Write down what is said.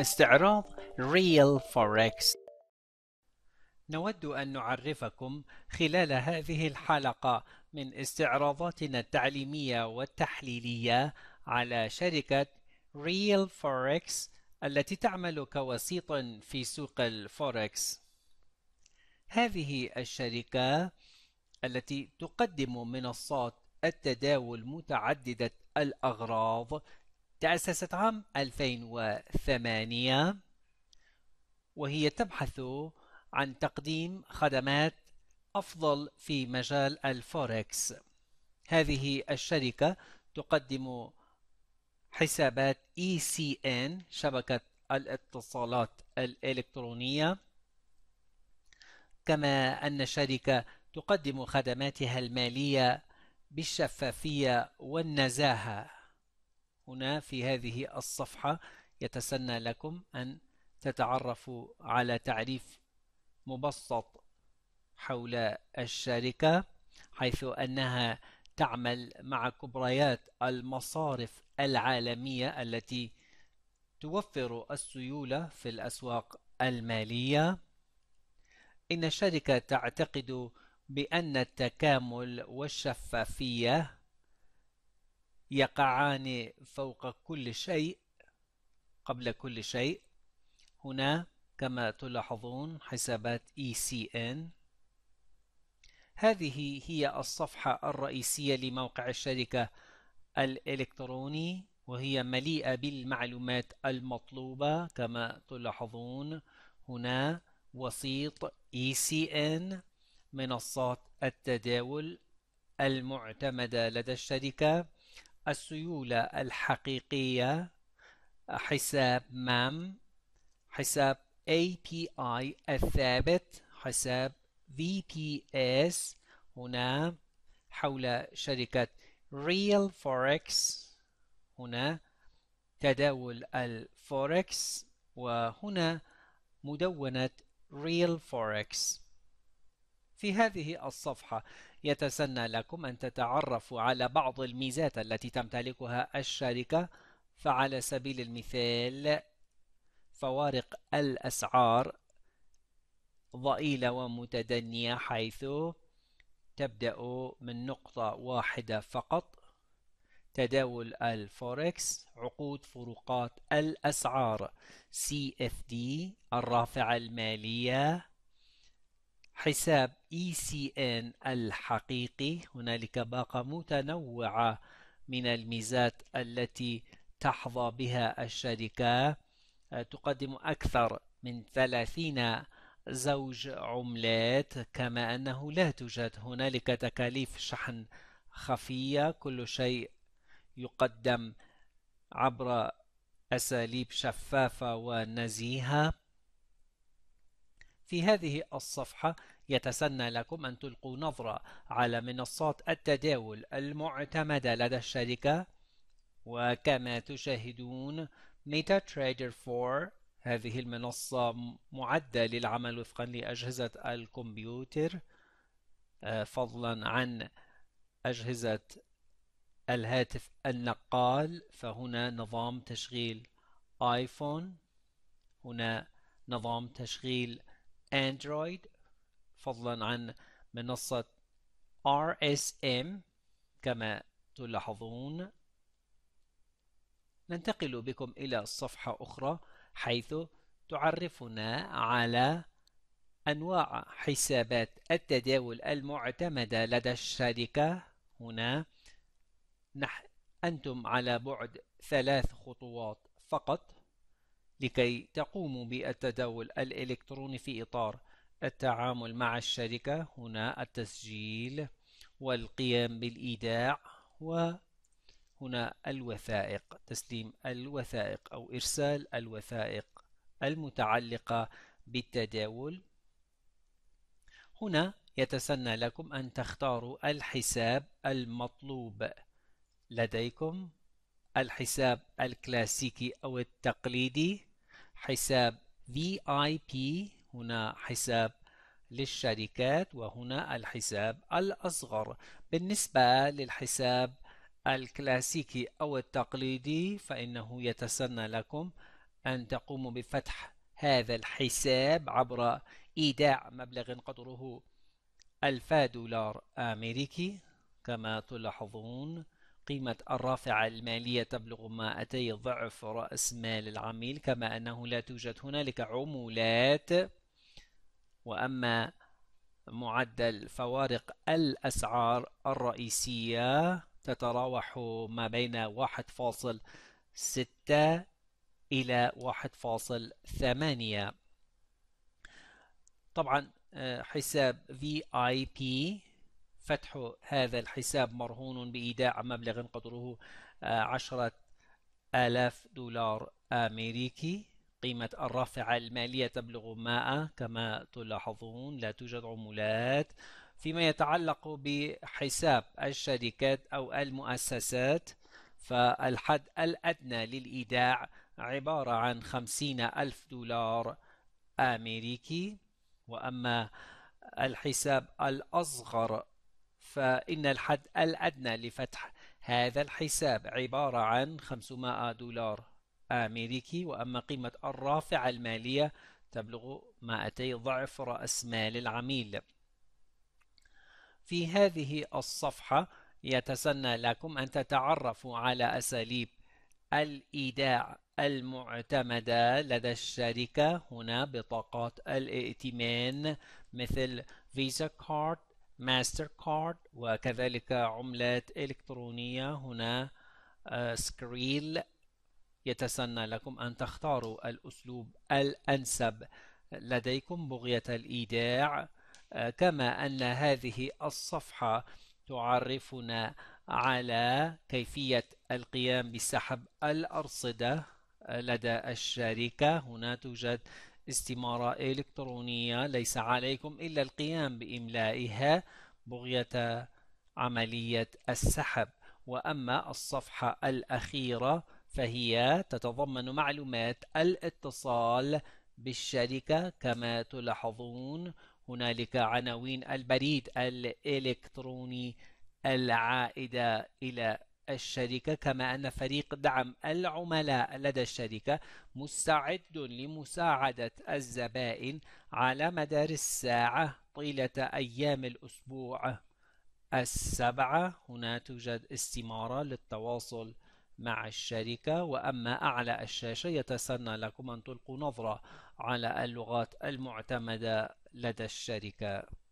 استعراض Real Forex نود أن نعرفكم خلال هذه الحلقة من استعراضاتنا التعليمية والتحليلية على شركة Real Forex التي تعمل كوسيط في سوق الفوركس. هذه الشركة التي تقدم منصات التداول متعددة الأغراض تأسست عام 2008 وهي تبحث عن تقديم خدمات أفضل في مجال الفوركس هذه الشركة تقدم حسابات ECN شبكة الاتصالات الإلكترونية كما أن الشركة تقدم خدماتها المالية بالشفافية والنزاهة هنا في هذه الصفحة يتسنى لكم أن تتعرفوا على تعريف مبسط حول الشركة حيث أنها تعمل مع كبريات المصارف العالمية التي توفر السيولة في الأسواق المالية إن الشركة تعتقد بأن التكامل والشفافية يقعان فوق كل شيء قبل كل شيء هنا كما تلاحظون حسابات ECN هذه هي الصفحة الرئيسية لموقع الشركة الإلكتروني وهي مليئة بالمعلومات المطلوبة كما تلاحظون هنا وسيط ECN منصات التداول المعتمدة لدى الشركة السيولة الحقيقية حساب مام حساب API الثابت حساب VPS هنا حول شركة Real Forex هنا تداول الفوركس وهنا مدونة Real Forex في هذه الصفحة يتسنى لكم أن تتعرفوا على بعض الميزات التي تمتلكها الشركة فعلى سبيل المثال فوارق الأسعار ضئيلة ومتدنية حيث تبدأ من نقطة واحدة فقط تداول الفوركس عقود فروقات الأسعار CFD الرافعة المالية حساب ECN الحقيقي هنالك باقة متنوعة من الميزات التي تحظى بها الشركة آه، تقدم أكثر من 30 زوج عملات كما أنه لا توجد هنالك تكاليف شحن خفية كل شيء يقدم عبر أساليب شفافة ونزيهة في هذه الصفحة يتسنى لكم أن تلقوا نظرة على منصات التداول المعتمدة لدى الشركة وكما تشاهدون ميتا تريدر 4 هذه المنصة معدة للعمل وفقا لأجهزة الكمبيوتر آه، فضلا عن أجهزة الهاتف النقال فهنا نظام تشغيل آيفون هنا نظام تشغيل أندرويد فضلا عن منصة RSM كما تلاحظون ننتقل بكم إلى صفحة أخرى حيث تعرفنا على أنواع حسابات التداول المعتمدة لدى الشركة هنا نح أنتم على بعد ثلاث خطوات فقط لكي تقوموا بالتداول الإلكتروني في إطار التعامل مع الشركة هنا التسجيل والقيام بالإيداع وهنا الوثائق تسليم الوثائق أو إرسال الوثائق المتعلقة بالتداول هنا يتسنى لكم أن تختاروا الحساب المطلوب لديكم الحساب الكلاسيكي أو التقليدي حساب VIP هنا حساب للشركات وهنا الحساب الأصغر بالنسبة للحساب الكلاسيكي أو التقليدي فإنه يتسنى لكم أن تقوموا بفتح هذا الحساب عبر إيداع مبلغ قدره ألف دولار أمريكي كما تلاحظون قيمة الرافعة المالية تبلغ ما أتي ضعف رأس مال العميل كما أنه لا توجد هنالك عمولات وأما معدل فوارق الأسعار الرئيسية تتراوح ما بين 1.6 إلى 1.8 طبعا آه، حساب VIP فتح هذا الحساب مرهون بإيداع مبلغ قدره آه، عشرة آلاف دولار أمريكي قيمة الرافعة المالية تبلغ 100 كما تلاحظون لا توجد عمولات فيما يتعلق بحساب الشركات أو المؤسسات فالحد الأدنى للإيداع عبارة عن خمسين ألف دولار أمريكي وأما الحساب الأصغر فإن الحد الأدنى لفتح هذا الحساب عبارة عن 500 دولار أمريكي وأما قيمة الرافعة المالية تبلغ 200 ضعف رأس مال العميل في هذه الصفحة يتسنى لكم أن تتعرفوا على أساليب الإيداع المعتمدة لدى الشركة هنا بطاقات الائتمان مثل فيزا كارت ماستر كارد وكذلك عملات إلكترونية هنا آه، سكريل يتسنى لكم أن تختاروا الأسلوب الأنسب لديكم بغية الإيداع آه، كما أن هذه الصفحة تعرفنا على كيفية القيام بسحب الأرصدة لدى الشركة هنا توجد استمارة إلكترونية ليس عليكم إلا القيام بإملائها بغية عملية السحب وأما الصفحة الأخيرة فهي تتضمن معلومات الاتصال بالشركة كما تلاحظون هنالك عناوين البريد الإلكتروني العائدة إلى الشركة كما أن فريق دعم العملاء لدى الشركة مستعد لمساعدة الزبائن على مدار الساعة طيلة أيام الأسبوع السبعة هنا توجد استمارة للتواصل مع الشركة وأما أعلى الشاشة يتسنى لكم أن تلقوا نظرة على اللغات المعتمدة لدى الشركة